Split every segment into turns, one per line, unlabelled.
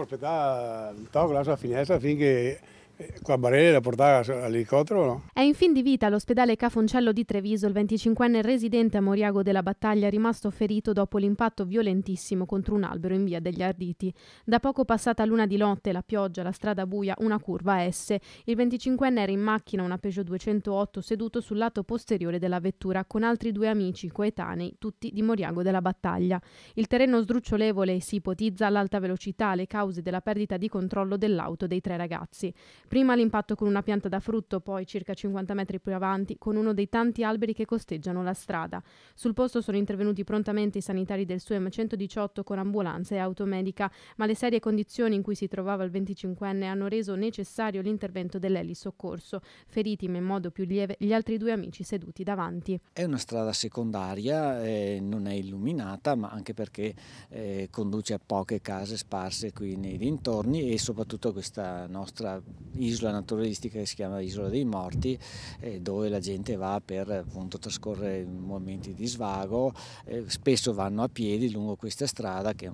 Per petar te el toc, la finesa, fins que Eh, qua a Barele la portava
all'elicottero no?
È in fin di vita all'ospedale Cafoncello di Treviso il 25enne residente a Moriago della Battaglia rimasto ferito dopo l'impatto violentissimo contro un albero in via degli Arditi. Da poco passata l'una di notte, la pioggia, la strada buia, una curva S. Il 25enne era in macchina una Peugeot 208 seduto sul lato posteriore della vettura con altri due amici coetanei, tutti di Moriago della Battaglia. Il terreno sdrucciolevole si ipotizza all'alta velocità, le cause della perdita di controllo dell'auto dei tre ragazzi. Prima l'impatto con una pianta da frutto, poi circa 50 metri più avanti, con uno dei tanti alberi che costeggiano la strada. Sul posto sono intervenuti prontamente i sanitari del SUEM 118 con ambulanza e automedica, ma le serie condizioni in cui si trovava il 25enne hanno reso necessario l'intervento dell'elisoccorso, feriti in modo più lieve gli altri due amici seduti davanti.
È una strada secondaria, eh, non è illuminata, ma anche perché eh, conduce a poche case sparse qui nei dintorni e soprattutto questa nostra isola naturalistica che si chiama Isola dei Morti, eh, dove la gente va per appunto, trascorrere momenti di svago, eh, spesso vanno a piedi lungo questa strada che è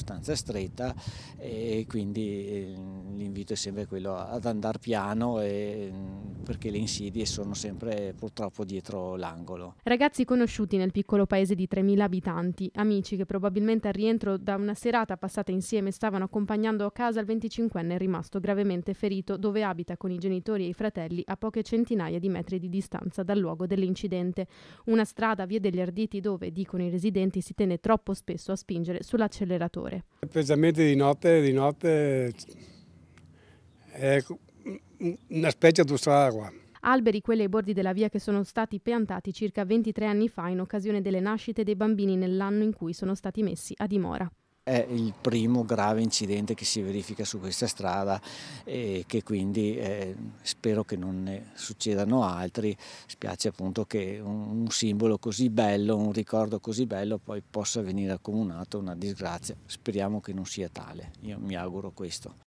abbastanza stretta e quindi ehm, l'invito è sempre quello ad andare piano e, mm, perché le insidie sono sempre purtroppo dietro l'angolo.
Ragazzi conosciuti nel piccolo paese di 3.000 abitanti, amici che probabilmente al rientro da una serata passata insieme stavano accompagnando a casa il 25enne rimasto gravemente ferito dove abita con i genitori e i fratelli a poche centinaia di metri di distanza dal luogo dell'incidente. Una strada via degli Arditi dove, dicono i residenti, si tende troppo spesso a spingere sull'acceleratore ore. Specialmente di notte, di notte è una specie di strada qua. Alberi quelli ai bordi della via che sono stati piantati circa 23 anni fa in occasione delle nascite dei bambini nell'anno in cui sono stati messi a dimora
è il primo grave incidente che si verifica su questa strada e che quindi eh, spero che non ne succedano altri. Spiace appunto che un, un simbolo così bello, un ricordo così bello poi possa venire accomunato una disgrazia. Speriamo che non sia tale, io mi auguro questo.